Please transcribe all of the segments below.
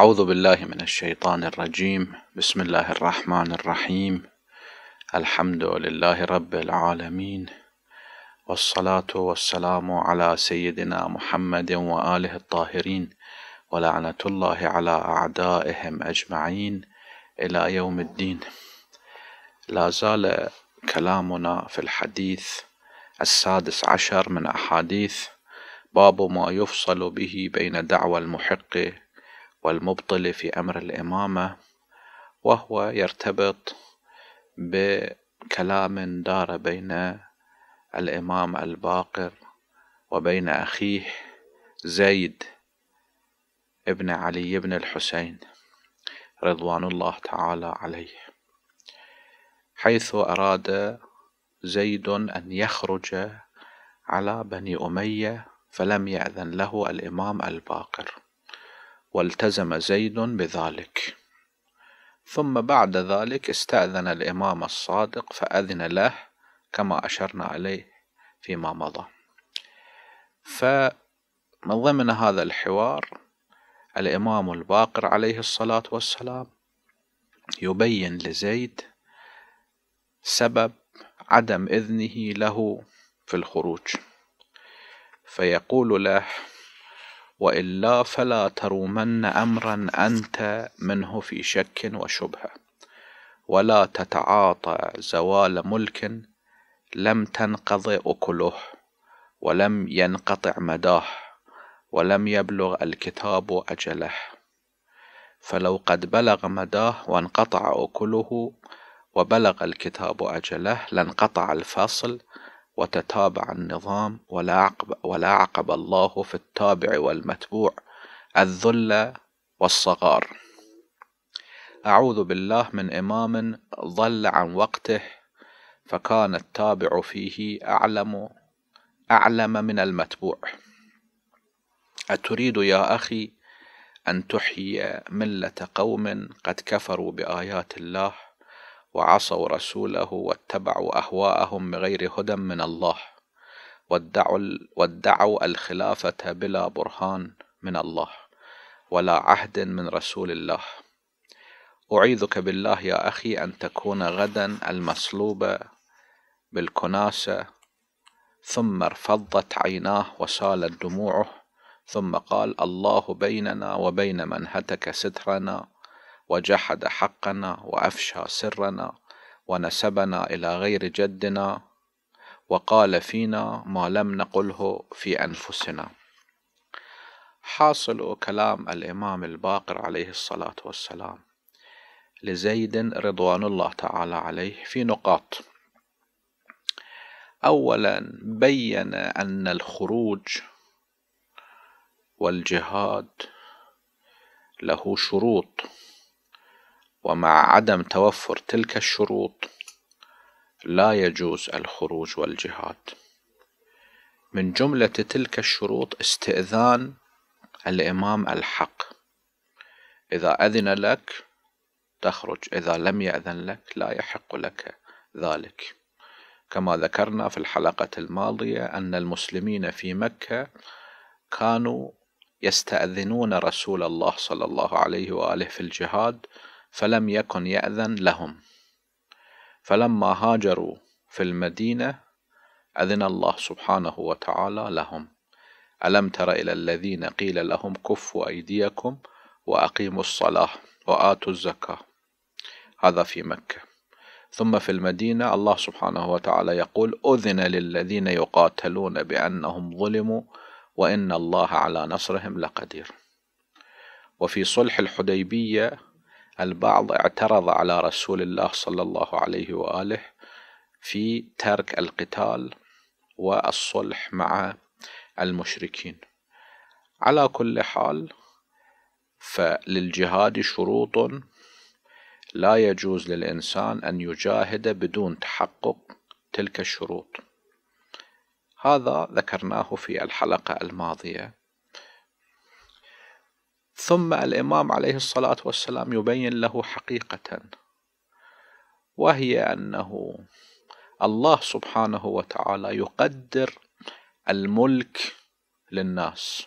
أعوذ بالله من الشيطان الرجيم بسم الله الرحمن الرحيم الحمد لله رب العالمين والصلاة والسلام على سيدنا محمد وآله الطاهرين ولعنة الله على أعدائهم أجمعين إلى يوم الدين لا زال كلامنا في الحديث السادس عشر من أحاديث باب ما يفصل به بين دعوى المحق والمبطل في أمر الإمامة وهو يرتبط بكلام دار بين الإمام الباقر وبين أخيه زيد ابن علي بن الحسين رضوان الله تعالى عليه حيث أراد زيد أن يخرج على بني أمية فلم يأذن له الإمام الباقر والتزم زيد بذلك ثم بعد ذلك استأذن الإمام الصادق فأذن له كما أشرنا عليه فيما مضى فمن ضمن هذا الحوار الإمام الباقر عليه الصلاة والسلام يبين لزيد سبب عدم إذنه له في الخروج فيقول له والا فلا ترومن امرا انت منه في شك وشبهه ولا تتعاطى زوال ملك لم تنقض اكله ولم ينقطع مداه ولم يبلغ الكتاب اجله فلو قد بلغ مداه وانقطع اكله وبلغ الكتاب اجله لانقطع الفصل وتتابع النظام ولا عقب, ولا عقب الله في التابع والمتبوع الذل والصغار أعوذ بالله من إمام ضل عن وقته فكان التابع فيه أعلم أعلم من المتبوع أتريد يا أخي أن تحيي ملة قوم قد كفروا بآيات الله وعصوا رسوله واتبعوا أهواءهم بغير هدى من الله وادعوا, وادعوا الخلافة بلا برهان من الله ولا عهد من رسول الله أعيذك بالله يا أخي أن تكون غدا المصلوبة بالكناسة ثم ارفضت عيناه وسالت دموعه ثم قال الله بيننا وبين من هتك سترنا وجحد حقنا وأفشى سرنا ونسبنا إلى غير جدنا وقال فينا ما لم نقله في أنفسنا حاصل كلام الإمام الباقر عليه الصلاة والسلام لزيد رضوان الله تعالى عليه في نقاط أولا بين أن الخروج والجهاد له شروط ومع عدم توفر تلك الشروط لا يجوز الخروج والجهاد من جملة تلك الشروط استئذان الإمام الحق إذا أذن لك تخرج إذا لم يأذن لك لا يحق لك ذلك كما ذكرنا في الحلقة الماضية أن المسلمين في مكة كانوا يستأذنون رسول الله صلى الله عليه وآله في الجهاد فلم يكن يأذن لهم فلما هاجروا في المدينة أذن الله سبحانه وتعالى لهم ألم تر إلى الذين قيل لهم كفوا أيديكم وأقيموا الصلاة وآتوا الزكاة هذا في مكة ثم في المدينة الله سبحانه وتعالى يقول أذن للذين يقاتلون بأنهم ظلموا وإن الله على نصرهم لقدير وفي صلح الحديبية البعض اعترض على رسول الله صلى الله عليه واله في ترك القتال والصلح مع المشركين على كل حال فللجهاد شروط لا يجوز للإنسان أن يجاهد بدون تحقق تلك الشروط هذا ذكرناه في الحلقة الماضية ثم الإمام عليه الصلاة والسلام يبين له حقيقة وهي أنه الله سبحانه وتعالى يقدر الملك للناس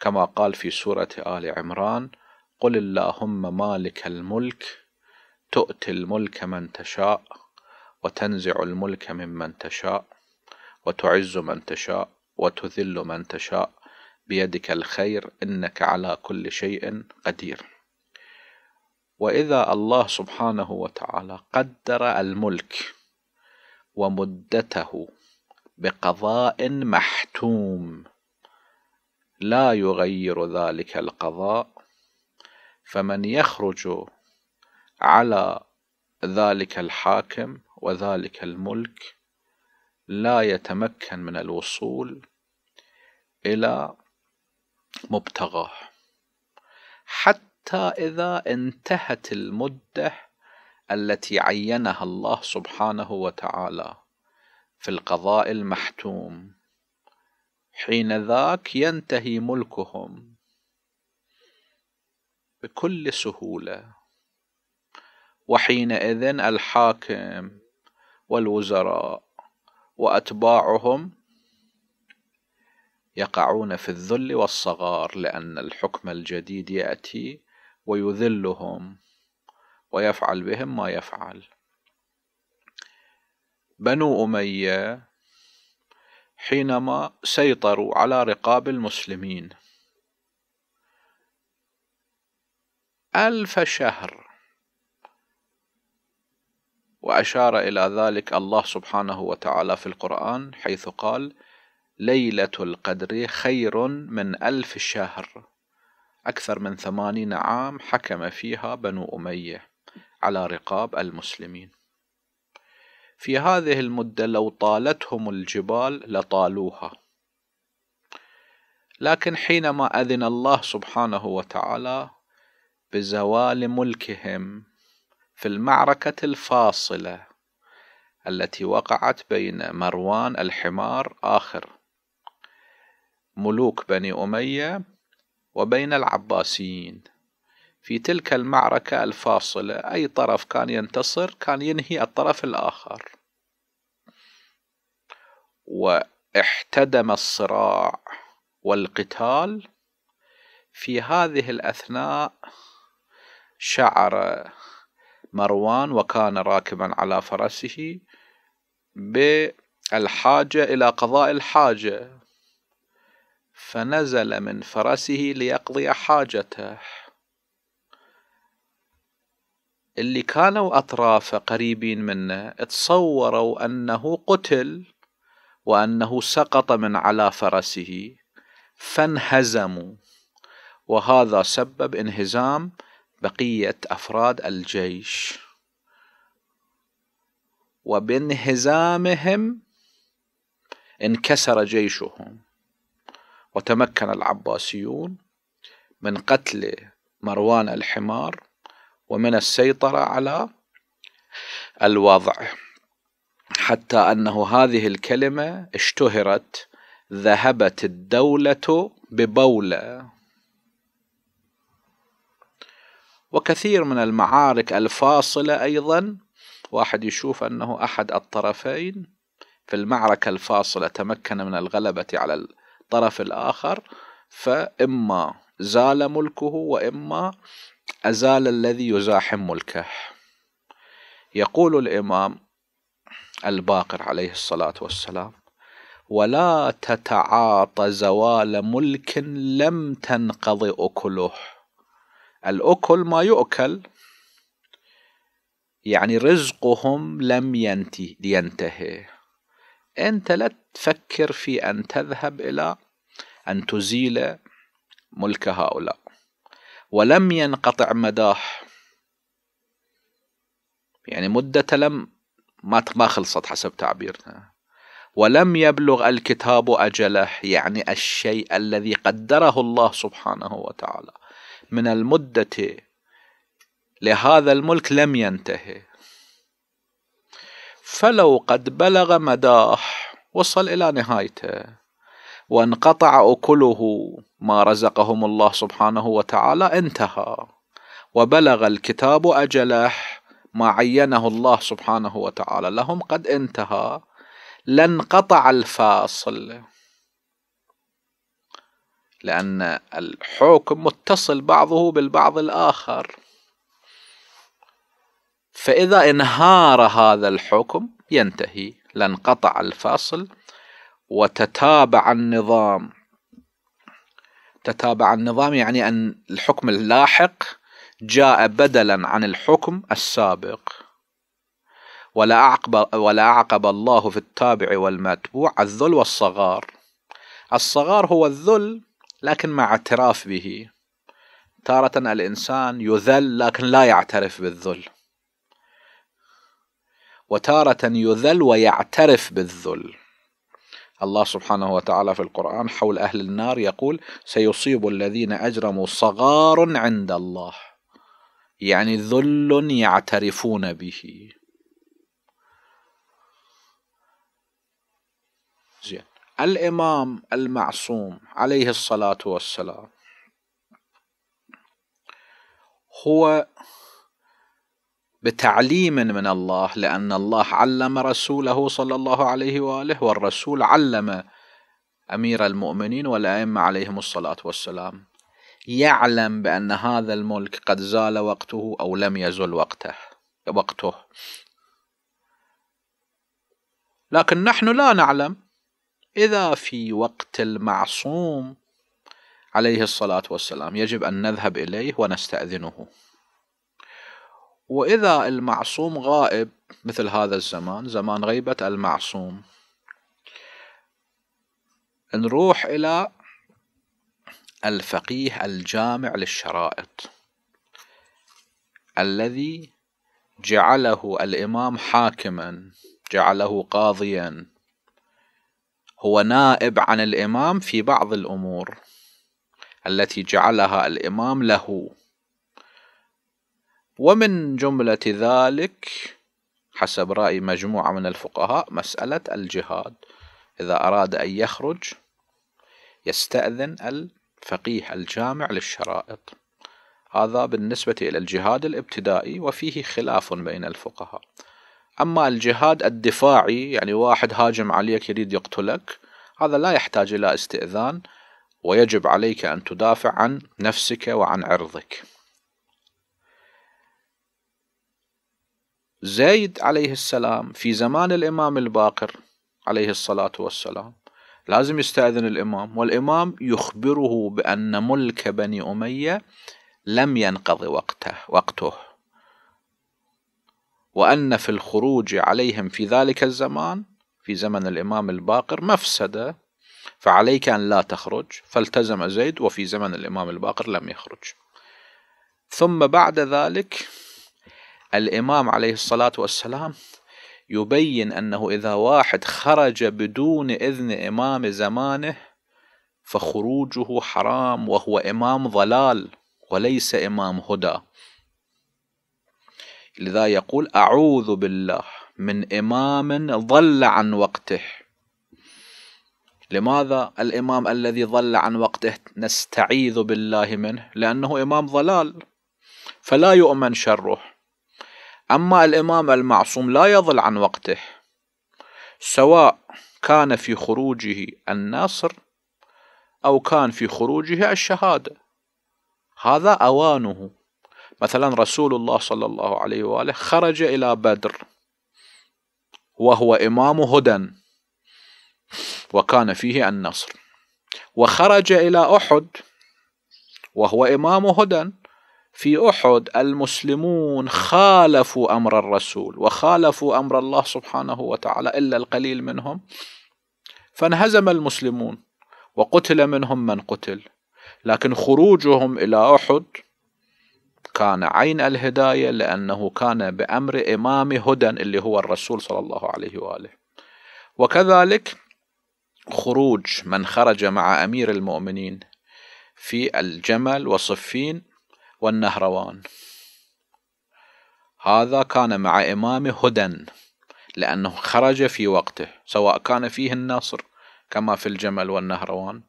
كما قال في سورة آل عمران قل اللهم مالك الملك تؤتي الملك من تشاء وتنزع الملك ممن تشاء وتعز من تشاء وتذل من تشاء بيدك الخير إنك على كل شيء قدير وإذا الله سبحانه وتعالى قدر الملك ومدته بقضاء محتوم لا يغير ذلك القضاء فمن يخرج على ذلك الحاكم وذلك الملك لا يتمكن من الوصول الى مبتغاه حتى إذا انتهت المدة التي عينها الله سبحانه وتعالى في القضاء المحتوم حين ذاك ينتهي ملكهم بكل سهولة وحينئذ الحاكم والوزراء وأتباعهم يقعون في الذل والصغار لأن الحكم الجديد يأتي ويذلهم ويفعل بهم ما يفعل بنو أمية حينما سيطروا على رقاب المسلمين ألف شهر وأشار إلى ذلك الله سبحانه وتعالى في القرآن حيث قال ليلة القدر خير من ألف شهر أكثر من ثمانين عام حكم فيها بنو أمية على رقاب المسلمين في هذه المدة لو طالتهم الجبال لطالوها لكن حينما أذن الله سبحانه وتعالى بزوال ملكهم في المعركة الفاصلة التي وقعت بين مروان الحمار آخر ملوك بني أمية وبين العباسيين في تلك المعركة الفاصلة أي طرف كان ينتصر كان ينهي الطرف الآخر واحتدم الصراع والقتال في هذه الأثناء شعر مروان وكان راكبا على فرسه بالحاجة إلى قضاء الحاجة فنزل من فرسه ليقضي حاجته اللي كانوا أطرافه قريبين منه تصوروا أنه قتل وأنه سقط من على فرسه فانهزموا وهذا سبب انهزام بقية أفراد الجيش وبانهزامهم انكسر جيشهم وتمكن العباسيون من قتل مروان الحمار ومن السيطرة على الوضع حتى أنه هذه الكلمة اشتهرت ذهبت الدولة ببولة وكثير من المعارك الفاصلة أيضا واحد يشوف أنه أحد الطرفين في المعركة الفاصلة تمكن من الغلبة على الطرف الآخر فإما زال ملكه وإما أزال الذي يزاحم ملكه يقول الإمام الباقر عليه الصلاة والسلام ولا تتعاطى زوال ملك لم تنقض أكله الأكل ما يؤكل يعني رزقهم لم ينتهي انت لا تفكر في أن تذهب إلى أن تزيل ملك هؤلاء ولم ينقطع مداح يعني مدة لم ما ما خلصت حسب تعبيرنا ولم يبلغ الكتاب أجله يعني الشيء الذي قدره الله سبحانه وتعالى من المدة لهذا الملك لم ينتهي فلو قد بلغ مداح وصل إلى نهايته وانقطع أكله ما رزقهم الله سبحانه وتعالى انتهى وبلغ الكتاب أجله ما عينه الله سبحانه وتعالى لهم قد انتهى لانقطع الفاصل لأن الحكم متصل بعضه بالبعض الآخر فإذا انهار هذا الحكم ينتهي لانقطع الفصل وتتابع النظام تتابع النظام يعني أن الحكم اللاحق جاء بدلا عن الحكم السابق ولا أعقب, ولا أعقب الله في التابع والمتبوع الذل والصغار الصغار هو الذل لكن مع اعتراف به تارة الإنسان يذل لكن لا يعترف بالذل وتارة يذل ويعترف بالذل الله سبحانه وتعالى في القرآن حول أهل النار يقول سيصيب الذين أجرموا صغار عند الله يعني ذل يعترفون به زين الإمام المعصوم عليه الصلاة والسلام هو بتعليم من الله لأن الله علم رسوله صلى الله عليه وآله والرسول علم أمير المؤمنين والأئمة عليهم الصلاة والسلام يعلم بأن هذا الملك قد زال وقته أو لم يزل وقته وقته لكن نحن لا نعلم إذا في وقت المعصوم عليه الصلاة والسلام يجب أن نذهب إليه ونستأذنه وإذا المعصوم غائب مثل هذا الزمان زمان غيبة المعصوم نروح إلى الفقيه الجامع للشرائط الذي جعله الإمام حاكما جعله قاضيا هو نائب عن الإمام في بعض الأمور التي جعلها الإمام له ومن جملة ذلك حسب رأي مجموعة من الفقهاء مسألة الجهاد إذا أراد أن يخرج يستأذن الفقيه الجامع للشرائط هذا بالنسبة إلى الجهاد الابتدائي وفيه خلاف بين الفقهاء أما الجهاد الدفاعي يعني واحد هاجم عليك يريد يقتلك هذا لا يحتاج إلى استئذان ويجب عليك أن تدافع عن نفسك وعن عرضك زيد عليه السلام في زمان الإمام الباقر عليه الصلاة والسلام لازم يستأذن الإمام والإمام يخبره بأن ملك بني أمية لم ينقض وقته وقته وأن في الخروج عليهم في ذلك الزمان في زمن الإمام الباقر مفسدة فعليك أن لا تخرج فالتزم زيد وفي زمن الإمام الباقر لم يخرج ثم بعد ذلك الإمام عليه الصلاة والسلام يبين أنه إذا واحد خرج بدون إذن إمام زمانه فخروجه حرام وهو إمام ضلال وليس إمام هدى لذا يقول أعوذ بالله من إمام ضل عن وقته لماذا الإمام الذي ضل عن وقته نستعيذ بالله منه لأنه إمام ضلال فلا يؤمن شره أما الإمام المعصوم لا يضل عن وقته سواء كان في خروجه النصر أو كان في خروجه الشهادة هذا أوانه مثلا رسول الله صلى الله عليه وآله خرج إلى بدر وهو إمام هدى وكان فيه النصر وخرج إلى أحد وهو إمام هدى في احد المسلمون خالفوا امر الرسول وخالفوا امر الله سبحانه وتعالى الا القليل منهم فانهزم المسلمون وقتل منهم من قتل لكن خروجهم الى احد كان عين الهدايه لانه كان بامر امام هدى اللي هو الرسول صلى الله عليه واله وكذلك خروج من خرج مع امير المؤمنين في الجمل وصفين والنهروان هذا كان مع إمام هدى لأنه خرج في وقته سواء كان فيه النصر كما في الجمل والنهروان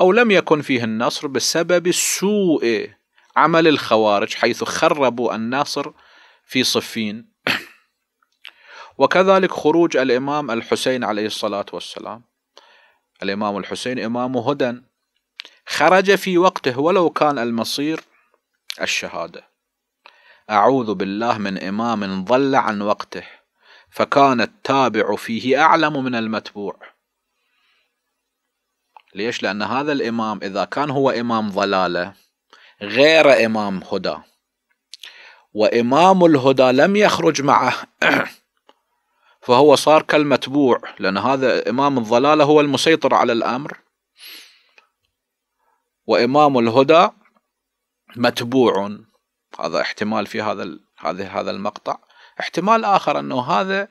أو لم يكن فيه النصر بسبب سوء عمل الخوارج حيث خربوا النصر في صفين وكذلك خروج الإمام الحسين عليه الصلاة والسلام الإمام الحسين إمام هدى خرج في وقته ولو كان المصير الشهادة أعوذ بالله من إمام ضل عن وقته فكان التابع فيه أعلم من المتبوع ليش لأن هذا الإمام إذا كان هو إمام ضلالة غير إمام هدى وإمام الهدى لم يخرج معه فهو صار كالمتبوع لأن هذا إمام الضلالة هو المسيطر على الأمر وإمام الهدى متبوع هذا احتمال في هذا هذا هذا المقطع احتمال اخر انه هذا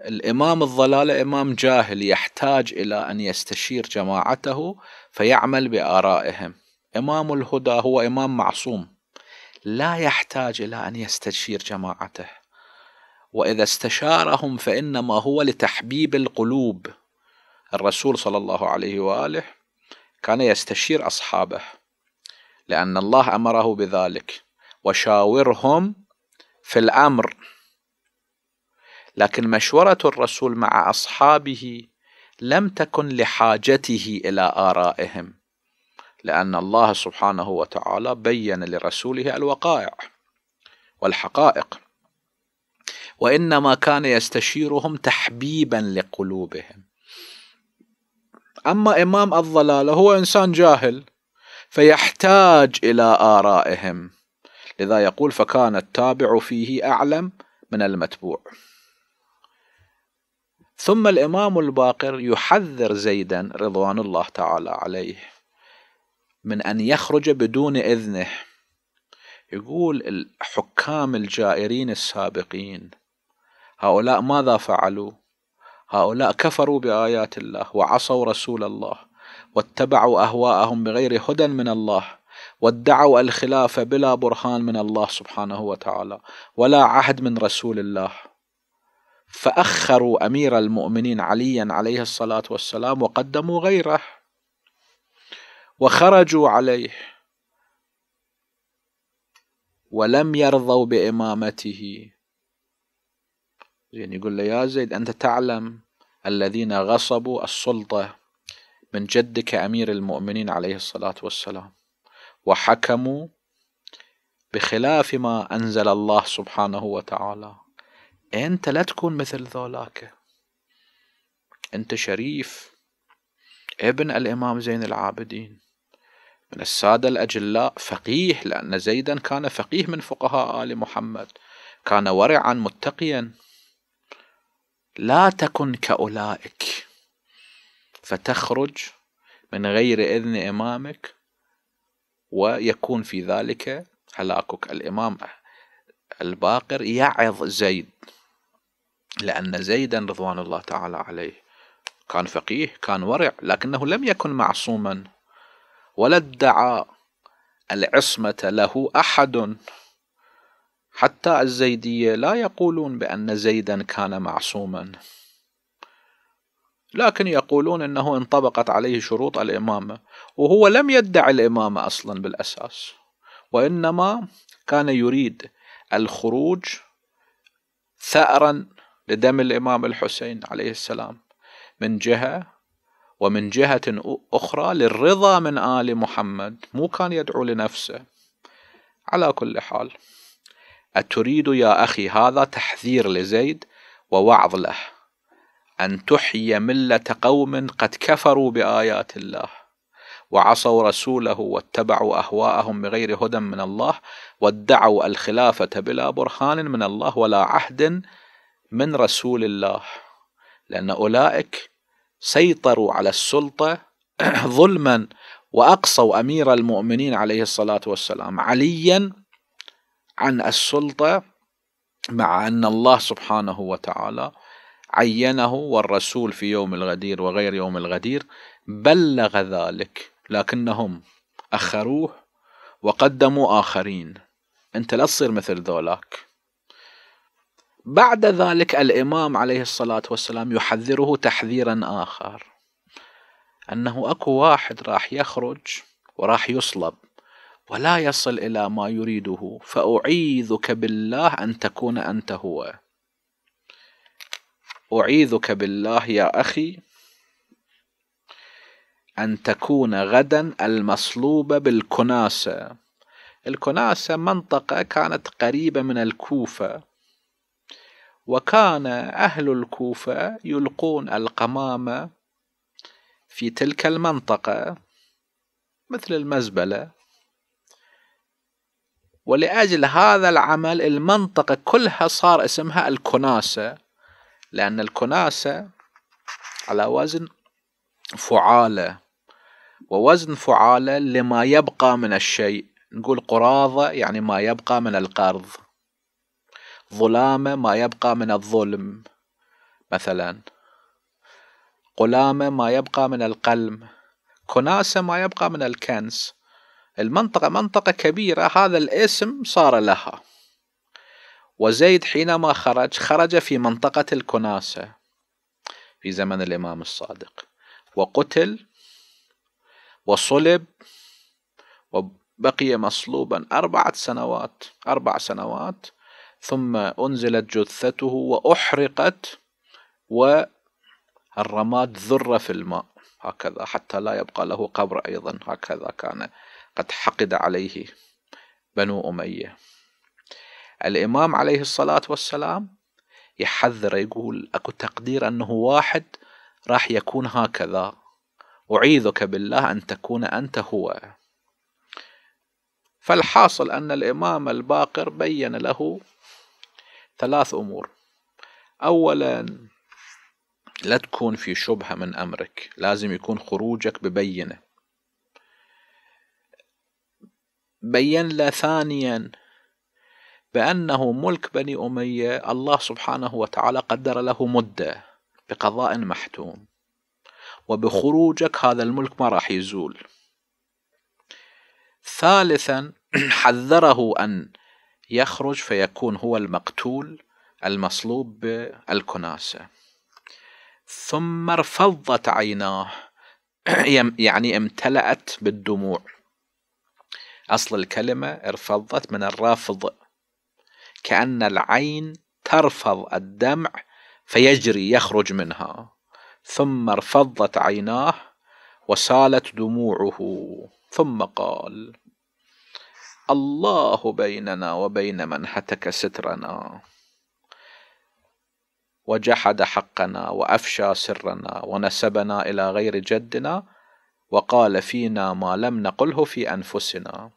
الامام الضلاله امام جاهل يحتاج الى ان يستشير جماعته فيعمل بارائهم امام الهدى هو امام معصوم لا يحتاج الى ان يستشير جماعته واذا استشارهم فانما هو لتحبيب القلوب الرسول صلى الله عليه واله كان يستشير اصحابه لأن الله أمره بذلك وشاورهم في الأمر لكن مشورة الرسول مع أصحابه لم تكن لحاجته إلى آرائهم لأن الله سبحانه وتعالى بين لرسوله الوقائع والحقائق وإنما كان يستشيرهم تحبيبا لقلوبهم أما إمام الضلالة هو إنسان جاهل فيحتاج إلى آرائهم لذا يقول فكان التابع فيه أعلم من المتبوع ثم الإمام الباقر يحذر زيدا رضوان الله تعالى عليه من أن يخرج بدون إذنه يقول الحكام الجائرين السابقين هؤلاء ماذا فعلوا هؤلاء كفروا بآيات الله وعصوا رسول الله واتبعوا اهواءهم بغير هدى من الله وادعوا الخلافه بلا برهان من الله سبحانه وتعالى ولا عهد من رسول الله فاخروا امير المؤمنين عليا عليه الصلاه والسلام وقدموا غيره وخرجوا عليه ولم يرضوا بامامته يعني يقول له يا زيد انت تعلم الذين غصبوا السلطه من جدك أمير المؤمنين عليه الصلاة والسلام وحكموا بخلاف ما أنزل الله سبحانه وتعالى أنت لا تكون مثل ذولاك أنت شريف ابن الإمام زين العابدين من السادة الأجلاء فقيه لأن زيدا كان فقيه من فقهاء آل محمد كان ورعا متقيا لا تكن كأولئك فتخرج من غير إذن إمامك ويكون في ذلك هلاكك الإمام الباقر يعظ زيد لأن زيدا رضوان الله تعالى عليه كان فقيه كان ورع لكنه لم يكن معصوما ولا ادعى العصمة له أحد حتى الزيدية لا يقولون بأن زيدا كان معصوما لكن يقولون أنه انطبقت عليه شروط الإمامة وهو لم يدعي الإمامة أصلا بالأساس وإنما كان يريد الخروج ثأرا لدم الإمام الحسين عليه السلام من جهة ومن جهة أخرى للرضا من آل محمد مو كان يدعو لنفسه على كل حال أتريد يا أخي هذا تحذير لزيد ووعظ له أن تحيي ملة قوم قد كفروا بآيات الله وعصوا رسوله واتبعوا أهواءهم بغير هدى من الله وادعوا الخلافة بلا برهان من الله ولا عهد من رسول الله لأن أولئك سيطروا على السلطة ظلما وأقصوا أمير المؤمنين عليه الصلاة والسلام عليا عن السلطة مع أن الله سبحانه وتعالى عينه والرسول في يوم الغدير وغير يوم الغدير بلغ ذلك لكنهم أخروه وقدموا آخرين أنت لا تصير مثل ذولاك بعد ذلك الإمام عليه الصلاة والسلام يحذره تحذيرا آخر أنه أكو واحد راح يخرج وراح يصلب ولا يصل إلى ما يريده فأعيذك بالله أن تكون أنت هو أعيذك بالله يا أخي أن تكون غدا المصلوب بالكناسة الكناسة منطقة كانت قريبة من الكوفة وكان أهل الكوفة يلقون القمامة في تلك المنطقة مثل المزبلة ولأجل هذا العمل المنطقة كلها صار اسمها الكناسة لأن الكناسة على وزن فعالة ووزن فعالة لما يبقى من الشيء نقول قراضة يعني ما يبقى من القرض ظلامة ما يبقى من الظلم مثلا قلامة ما يبقى من القلم كناسة ما يبقى من الكنس المنطقة منطقة كبيرة هذا الاسم صار لها وزيد حينما خرج خرج في منطقة الكناسة في زمن الإمام الصادق وقتل وصلب وبقي مصلوبا أربعة سنوات أربع سنوات ثم أنزلت جثته وأحرقت والرماد ذر في الماء هكذا حتى لا يبقى له قبر أيضا هكذا كان قد حقد عليه بنو أمية الإمام عليه الصلاة والسلام يحذر يقول أكو تقدير أنه واحد راح يكون هكذا أعيذك بالله أن تكون أنت هو فالحاصل أن الإمام الباقر بين له ثلاث أمور أولا لا تكون في شبهة من أمرك لازم يكون خروجك ببينة بين له ثانيا بأنه ملك بني أمية الله سبحانه وتعالى قدر له مدة بقضاء محتوم وبخروجك هذا الملك ما راح يزول ثالثا حذره أن يخرج فيكون هو المقتول المصلوب بالكناسة ثم ارفضت عيناه يعني امتلأت بالدموع أصل الكلمة ارفضت من الرافض كأن العين ترفض الدمع فيجري يخرج منها ثم ارفضت عيناه وسالت دموعه ثم قال الله بيننا وبين من هتك سترنا وجحد حقنا وافشى سرنا ونسبنا الى غير جدنا وقال فينا ما لم نقله في انفسنا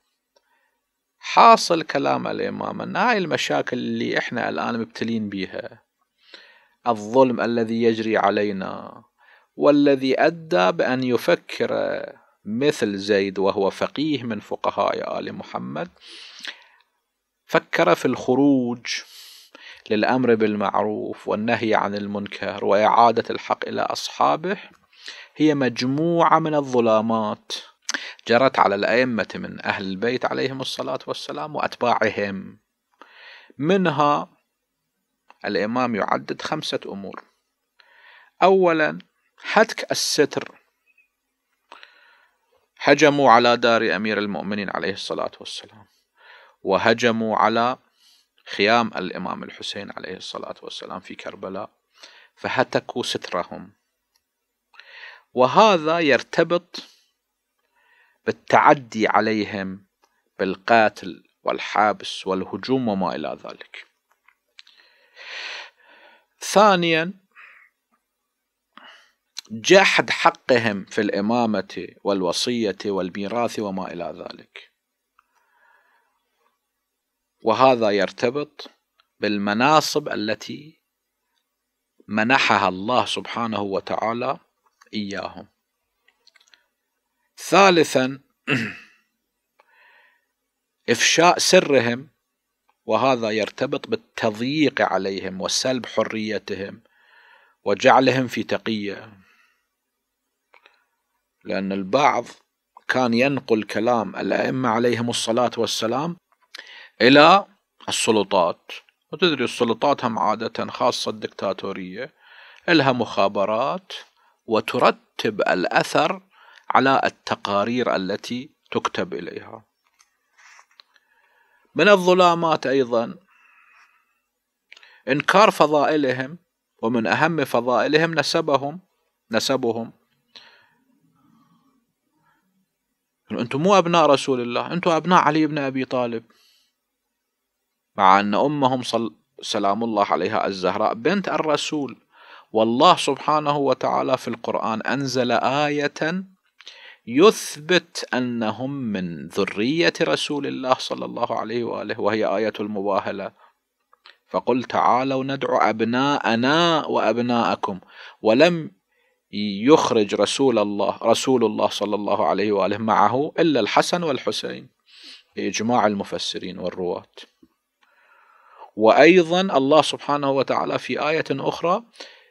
حاصل كلام الإمام أن هاي المشاكل اللي إحنا الآن مبتلين بيها الظلم الذي يجري علينا والذي أدى بأن يفكر مثل زيد وهو فقيه من فقهاء آل محمد فكر في الخروج للأمر بالمعروف والنهي عن المنكر وإعادة الحق إلى أصحابه هي مجموعة من الظلامات جرت على الأئمة من أهل البيت عليهم الصلاة والسلام وأتباعهم منها الإمام يعدد خمسة أمور أولا حتك الستر هجموا على دار أمير المؤمنين عليه الصلاة والسلام وهجموا على خيام الإمام الحسين عليه الصلاة والسلام في كربلاء فهتكوا سترهم وهذا يرتبط بالتعدي عليهم بالقتل والحبس والهجوم وما إلى ذلك ثانيا جحد حقهم في الإمامة والوصية والميراث وما إلى ذلك وهذا يرتبط بالمناصب التي منحها الله سبحانه وتعالى إياهم ثالثا إفشاء سرهم وهذا يرتبط بالتضييق عليهم وسلب حريتهم وجعلهم في تقية لأن البعض كان ينقل كلام الأئمة عليهم الصلاة والسلام إلى السلطات وتدري السلطات هم عادة خاصة الدكتاتورية لها مخابرات وترتب الأثر على التقارير التي تكتب إليها من الظلامات أيضا إنكار فضائلهم ومن أهم فضائلهم نسبهم نسبهم أنتم مو أبناء رسول الله أنتم أبناء علي بن أبي طالب مع أن أمهم صل... سلام الله عليها الزهراء بنت الرسول والله سبحانه وتعالى في القرآن أنزل آية يثبت أنهم من ذرية رسول الله صلى الله عليه وآله وهي آية المباهلة فقل تعالوا ندعو أبناءنا وأبناءكم ولم يخرج رسول الله رسول الله صلى الله عليه وآله معه إلا الحسن والحسين بإجماع المفسرين والرواة وأيضا الله سبحانه وتعالى في آية أخرى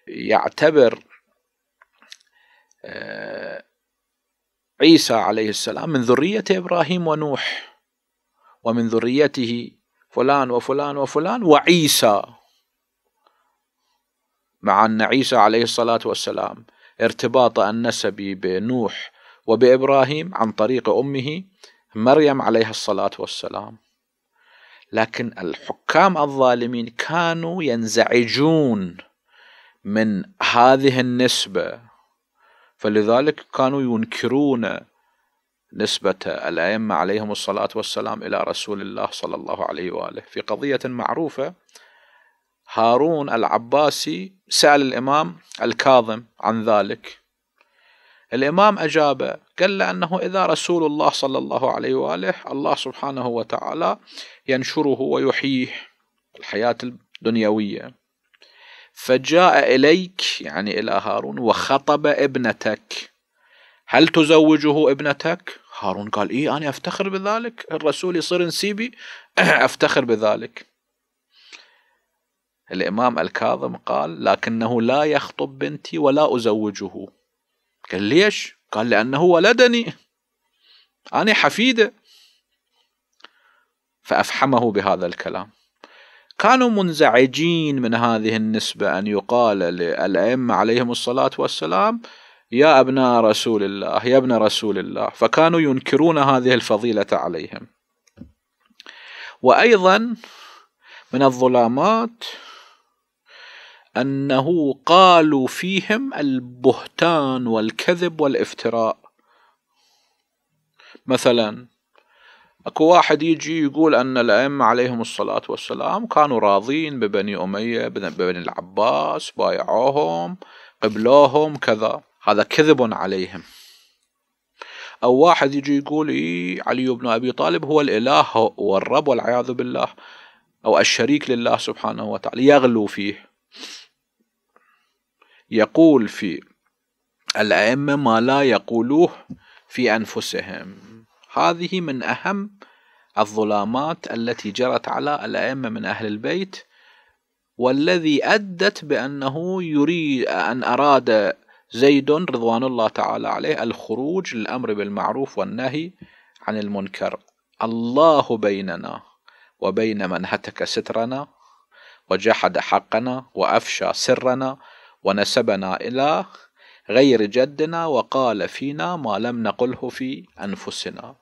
يعتبر آه، عيسى عليه السلام من ذرية إبراهيم ونوح ومن ذريته فلان وفلان وفلان وعيسى مع أن عيسى عليه الصلاة والسلام ارتباط النسب بنوح وبإبراهيم عن طريق أمه مريم عليها الصلاة والسلام لكن الحكام الظالمين كانوا ينزعجون من هذه النسبة فلذلك كانوا ينكرون نسبة الأئمة عليهم الصلاة والسلام إلى رسول الله صلى الله عليه وآله في قضية معروفة هارون العباسي سأل الإمام الكاظم عن ذلك الإمام أجاب قال له أنه إذا رسول الله صلى الله عليه وآله الله سبحانه وتعالى ينشره ويحييه الحياة الدنيوية فجاء إليك يعني إلى هارون وخطب ابنتك هل تزوجه ابنتك هارون قال إيه أنا أفتخر بذلك الرسول يصير نسيبي أفتخر بذلك الإمام الكاظم قال لكنه لا يخطب بنتي ولا أزوجه قال ليش قال لأنه ولدني أنا حفيده فأفحمه بهذا الكلام كانوا منزعجين من هذه النسبة أن يقال للأئمة عليهم الصلاة والسلام يا أبناء رسول الله يا ابن رسول الله فكانوا ينكرون هذه الفضيلة عليهم وأيضا من الظلامات أنه قالوا فيهم البهتان والكذب والافتراء مثلا اكو واحد يجي يقول ان الائمه عليهم الصلاه والسلام كانوا راضين ببني اميه ببني العباس بايعوهم قبلوهم كذا هذا كذب عليهم او واحد يجي يقول إيه علي بن ابي طالب هو الاله والرب والعياذ بالله او الشريك لله سبحانه وتعالى يغلو فيه يقول في الائمه ما لا يقولوه في انفسهم هذه من أهم الظلامات التي جرت على الأئمة من أهل البيت والذي أدت بأنه يريد أن أراد زيد رضوان الله تعالى عليه الخروج للأمر بالمعروف والنهي عن المنكر الله بيننا وبين من هتك سترنا وجحد حقنا وأفشى سرنا ونسبنا إلى غير جدنا وقال فينا ما لم نقله في أنفسنا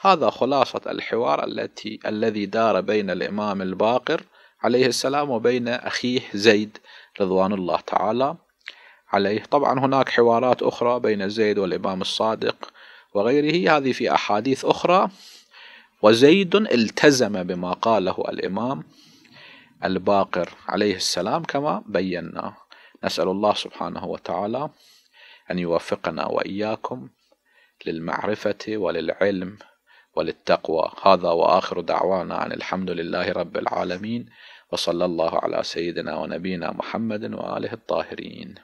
هذا خلاصة الحوار التي الذي دار بين الإمام الباقر عليه السلام وبين أخيه زيد رضوان الله تعالى عليه طبعا هناك حوارات أخرى بين زيد والإمام الصادق وغيره هذه في أحاديث أخرى وزيد التزم بما قاله الإمام الباقر عليه السلام كما بينا نسأل الله سبحانه وتعالى أن يوفقنا وإياكم للمعرفة وللعلم وللتقوى هذا وآخر دعوانا أن الحمد لله رب العالمين وصلى الله على سيدنا ونبينا محمد وآله الطاهرين